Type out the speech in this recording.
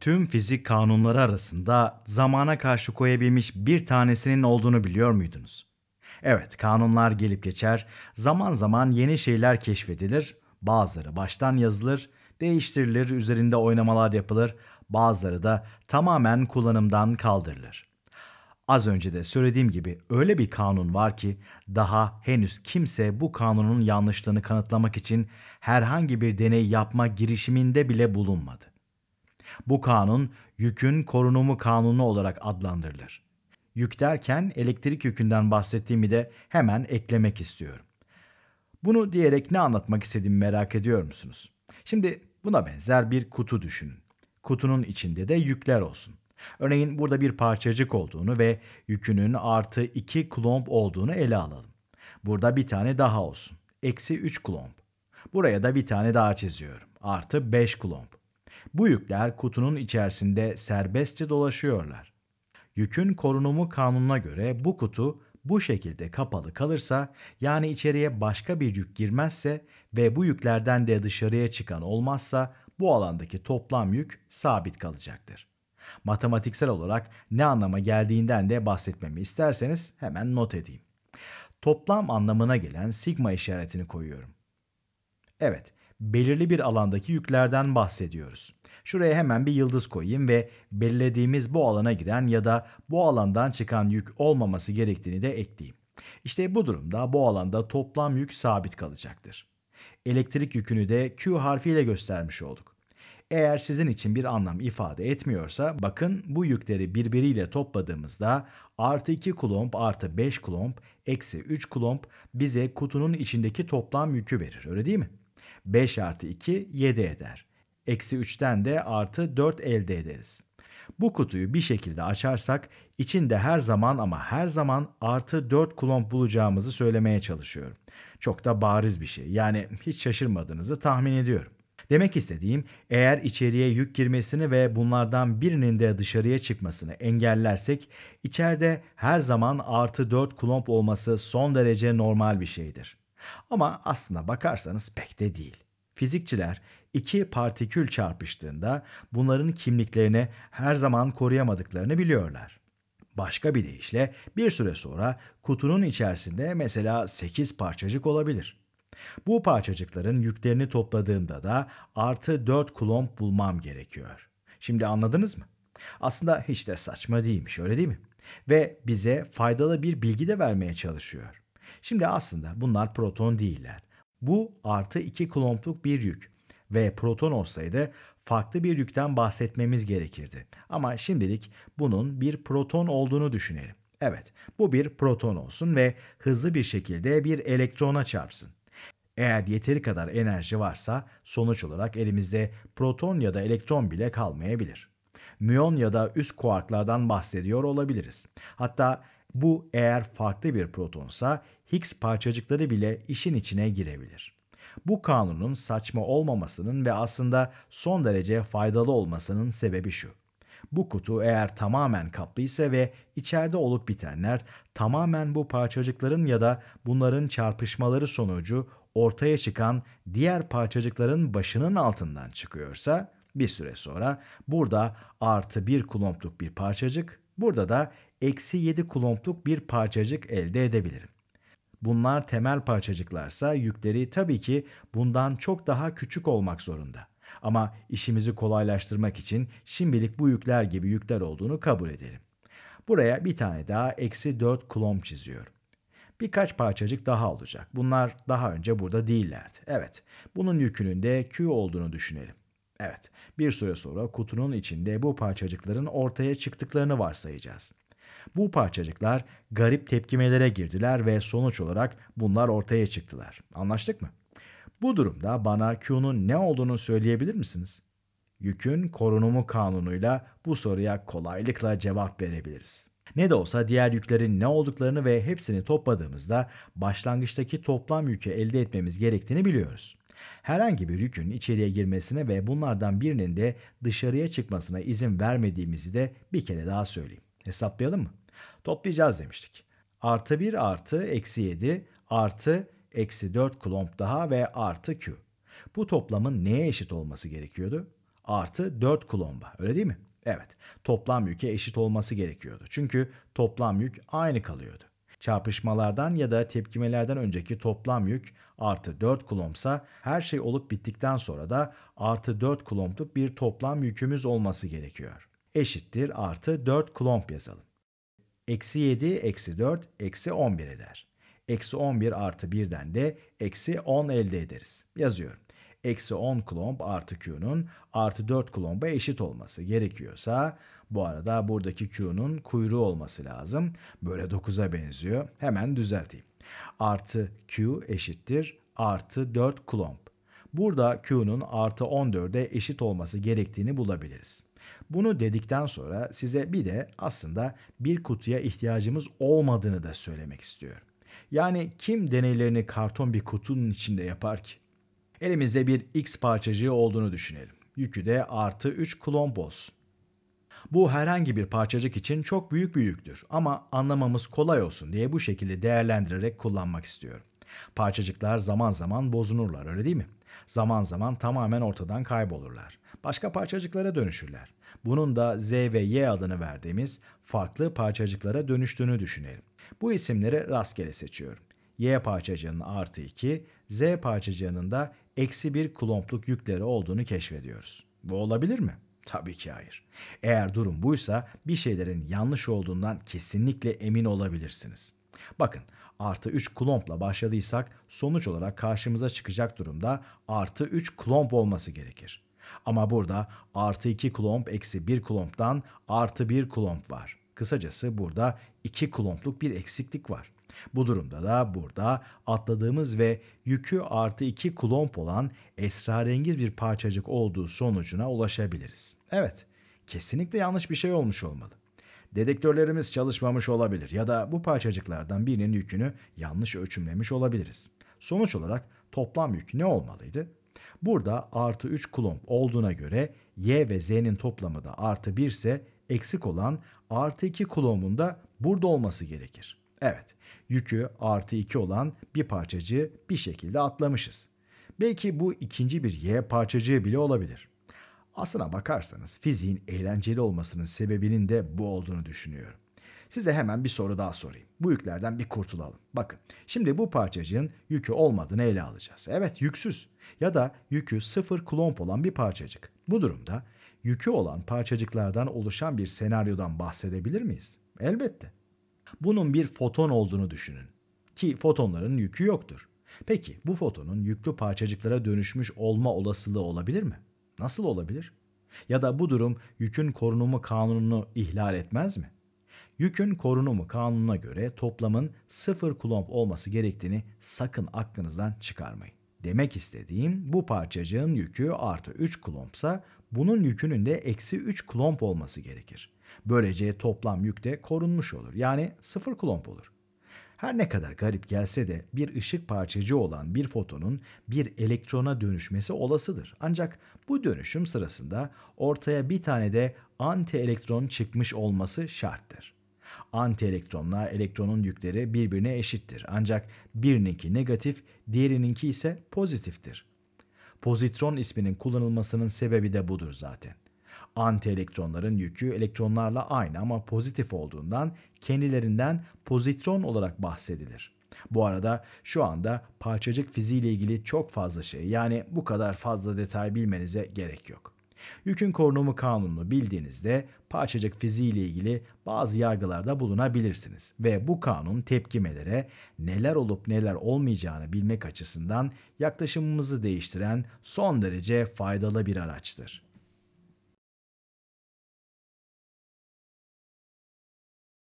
tüm fizik kanunları arasında zamana karşı koyabilmiş bir tanesinin olduğunu biliyor muydunuz? Evet, kanunlar gelip geçer, zaman zaman yeni şeyler keşfedilir, bazıları baştan yazılır, değiştirilir, üzerinde oynamalar yapılır, bazıları da tamamen kullanımdan kaldırılır. Az önce de söylediğim gibi öyle bir kanun var ki daha henüz kimse bu kanunun yanlışlığını kanıtlamak için herhangi bir deney yapma girişiminde bile bulunmadı. Bu kanun yükün korunumu kanunu olarak adlandırılır. Yük derken elektrik yükünden bahsettiğimi de hemen eklemek istiyorum. Bunu diyerek ne anlatmak istediğimi merak ediyor musunuz? Şimdi buna benzer bir kutu düşünün. Kutunun içinde de yükler olsun. Örneğin burada bir parçacık olduğunu ve yükünün artı 2 klomp olduğunu ele alalım. Burada bir tane daha olsun. Eksi 3 klomp. Buraya da bir tane daha çiziyorum. Artı 5 klomp. Bu yükler kutunun içerisinde serbestçe dolaşıyorlar. Yükün korunumu kanununa göre bu kutu bu şekilde kapalı kalırsa yani içeriye başka bir yük girmezse ve bu yüklerden de dışarıya çıkan olmazsa bu alandaki toplam yük sabit kalacaktır. Matematiksel olarak ne anlama geldiğinden de bahsetmemi isterseniz hemen not edeyim. Toplam anlamına gelen sigma işaretini koyuyorum. Evet, belirli bir alandaki yüklerden bahsediyoruz. Şuraya hemen bir yıldız koyayım ve belirlediğimiz bu alana giren ya da bu alandan çıkan yük olmaması gerektiğini de ekleyeyim. İşte bu durumda bu alanda toplam yük sabit kalacaktır. Elektrik yükünü de Q harfiyle göstermiş olduk. Eğer sizin için bir anlam ifade etmiyorsa bakın bu yükleri birbiriyle topladığımızda artı 2 kulomb artı 5 kulomb eksi 3 kulomb bize kutunun içindeki toplam yükü verir öyle değil mi? 5 artı 2 7 eder. Eksi 3'ten de artı 4 elde ederiz. Bu kutuyu bir şekilde açarsak içinde her zaman ama her zaman artı 4 klomp bulacağımızı söylemeye çalışıyorum. Çok da bariz bir şey yani hiç şaşırmadığınızı tahmin ediyorum. Demek istediğim eğer içeriye yük girmesini ve bunlardan birinin de dışarıya çıkmasını engellersek içeride her zaman artı 4 klomp olması son derece normal bir şeydir. Ama aslında bakarsanız pek de değil. Fizikçiler iki partikül çarpıştığında bunların kimliklerini her zaman koruyamadıklarını biliyorlar. Başka bir deyişle bir süre sonra kutunun içerisinde mesela 8 parçacık olabilir. Bu parçacıkların yüklerini topladığımda da artı 4 klomp bulmam gerekiyor. Şimdi anladınız mı? Aslında hiç de saçma değilmiş öyle değil mi? Ve bize faydalı bir bilgi de vermeye çalışıyor. Şimdi aslında bunlar proton değiller. Bu artı 2 klompluk bir yük ve proton olsaydı farklı bir yükten bahsetmemiz gerekirdi. Ama şimdilik bunun bir proton olduğunu düşünelim. Evet, bu bir proton olsun ve hızlı bir şekilde bir elektrona çarpsın. Eğer yeteri kadar enerji varsa sonuç olarak elimizde proton ya da elektron bile kalmayabilir. Müyon ya da üst kuarklardan bahsediyor olabiliriz. Hatta bu eğer farklı bir protonsa Higgs parçacıkları bile işin içine girebilir. Bu kanunun saçma olmamasının ve aslında son derece faydalı olmasının sebebi şu. Bu kutu eğer tamamen kaplıysa ve içeride olup bitenler tamamen bu parçacıkların ya da bunların çarpışmaları sonucu ortaya çıkan diğer parçacıkların başının altından çıkıyorsa bir süre sonra burada artı bir kulompluk bir parçacık Burada da eksi 7 kulompluk bir parçacık elde edebilirim. Bunlar temel parçacıklarsa yükleri tabii ki bundan çok daha küçük olmak zorunda. Ama işimizi kolaylaştırmak için şimdilik bu yükler gibi yükler olduğunu kabul edelim. Buraya bir tane daha eksi 4 kulom çiziyorum. Birkaç parçacık daha olacak. Bunlar daha önce burada değillerdi. Evet, bunun yükünün de Q olduğunu düşünelim. Evet, bir süre sonra kutunun içinde bu parçacıkların ortaya çıktıklarını varsayacağız. Bu parçacıklar garip tepkimelere girdiler ve sonuç olarak bunlar ortaya çıktılar. Anlaştık mı? Bu durumda bana Q'nun ne olduğunu söyleyebilir misiniz? Yükün korunumu kanunuyla bu soruya kolaylıkla cevap verebiliriz. Ne de olsa diğer yüklerin ne olduklarını ve hepsini topladığımızda başlangıçtaki toplam yükü elde etmemiz gerektiğini biliyoruz. Herhangi bir yükün içeriye girmesine ve bunlardan birinin de dışarıya çıkmasına izin vermediğimizi de bir kere daha söyleyeyim. Hesaplayalım mı? Toplayacağız demiştik. Artı 1 artı eksi 7 artı eksi 4 klomp daha ve artı Q. Bu toplamın neye eşit olması gerekiyordu? Artı 4 klomba öyle değil mi? Evet toplam yüke eşit olması gerekiyordu. Çünkü toplam yük aynı kalıyordu. Çarpışmalardan ya da tepkimelerden önceki toplam yük artı 4 kulombsa her şey olup bittikten sonra da artı 4 kulombluk bir toplam yükümüz olması gerekiyor. Eşittir artı 4 kulomb yazalım. Eksi 7 eksi 4 eksi 11 eder. Eksi 11 artı 1'den de eksi 10 elde ederiz. Yazıyorum eksi 10 klomb artı Q'nun artı 4 klomba eşit olması gerekiyorsa bu arada buradaki Q'nun kuyruğu olması lazım. Böyle 9'a benziyor. Hemen düzelteyim. Artı Q eşittir artı 4 klomb. Burada Q'nun artı 14'e eşit olması gerektiğini bulabiliriz. Bunu dedikten sonra size bir de aslında bir kutuya ihtiyacımız olmadığını da söylemek istiyorum. Yani kim deneylerini karton bir kutunun içinde yapar ki? Elimizde bir x parçacığı olduğunu düşünelim. Yükü de artı 3 kulon olsun. Bu herhangi bir parçacık için çok büyük bir yüktür ama anlamamız kolay olsun diye bu şekilde değerlendirerek kullanmak istiyorum. Parçacıklar zaman zaman bozunurlar öyle değil mi? Zaman zaman tamamen ortadan kaybolurlar. Başka parçacıklara dönüşürler. Bunun da Z ve Y adını verdiğimiz farklı parçacıklara dönüştüğünü düşünelim. Bu isimleri rastgele seçiyorum. Y parçacığının artı 2, Z parçacığının da eksi bir kulompluk yükleri olduğunu keşfediyoruz. Bu olabilir mi? Tabii ki hayır. Eğer durum buysa bir şeylerin yanlış olduğundan kesinlikle emin olabilirsiniz. Bakın artı 3 klompla başladıysak sonuç olarak karşımıza çıkacak durumda artı 3 klomp olması gerekir. Ama burada artı 2 klomp eksi 1 klomptan artı 1 klomp var. Kısacası burada 2 klompluk bir eksiklik var. Bu durumda da burada atladığımız ve yükü artı 2 klomp olan esrarengiz bir parçacık olduğu sonucuna ulaşabiliriz. Evet, kesinlikle yanlış bir şey olmuş olmalı. Dedektörlerimiz çalışmamış olabilir ya da bu parçacıklardan birinin yükünü yanlış ölçümlemiş olabiliriz. Sonuç olarak toplam yük ne olmalıydı? Burada artı 3 klomp olduğuna göre y ve z'nin toplamı da artı 1 ise eksik olan artı 2 klombun da burada olması gerekir. Evet, yükü artı 2 olan bir parçacığı bir şekilde atlamışız. Belki bu ikinci bir Y parçacığı bile olabilir. Aslına bakarsanız fiziğin eğlenceli olmasının sebebinin de bu olduğunu düşünüyorum. Size hemen bir soru daha sorayım. Bu yüklerden bir kurtulalım. Bakın şimdi bu parçacığın yükü olmadığını ele alacağız. Evet yüksüz ya da yükü sıfır klomp olan bir parçacık. Bu durumda yükü olan parçacıklardan oluşan bir senaryodan bahsedebilir miyiz? Elbette. Bunun bir foton olduğunu düşünün. Ki fotonların yükü yoktur. Peki bu fotonun yüklü parçacıklara dönüşmüş olma olasılığı olabilir mi? Nasıl olabilir? Ya da bu durum yükün korunumu kanununu ihlal etmez mi? Yükün korunumu kanununa göre toplamın sıfır kulomb olması gerektiğini sakın aklınızdan çıkarmayın. Demek istediğim bu parçacığın yükü artı 3 klompsa bunun yükünün de eksi 3 klomp olması gerekir. Böylece toplam yük de korunmuş olur. Yani 0 klomp olur. Her ne kadar garip gelse de bir ışık parçacığı olan bir fotonun bir elektrona dönüşmesi olasıdır. Ancak bu dönüşüm sırasında ortaya bir tane de anti elektron çıkmış olması şarttır. Antielektronla elektronun yükleri birbirine eşittir. Ancak birininki negatif, diğerininki ise pozitiftir. Pozitron isminin kullanılmasının sebebi de budur zaten. Antielektronların yükü elektronlarla aynı ama pozitif olduğundan kendilerinden pozitron olarak bahsedilir. Bu arada şu anda parçacık fiziği ile ilgili çok fazla şey yani bu kadar fazla detay bilmenize gerek yok. Yükün korunumu kanununu bildiğinizde parçacık fiziği ile ilgili bazı yargılarda bulunabilirsiniz ve bu kanun tepkimelere neler olup neler olmayacağını bilmek açısından yaklaşımımızı değiştiren son derece faydalı bir araçtır.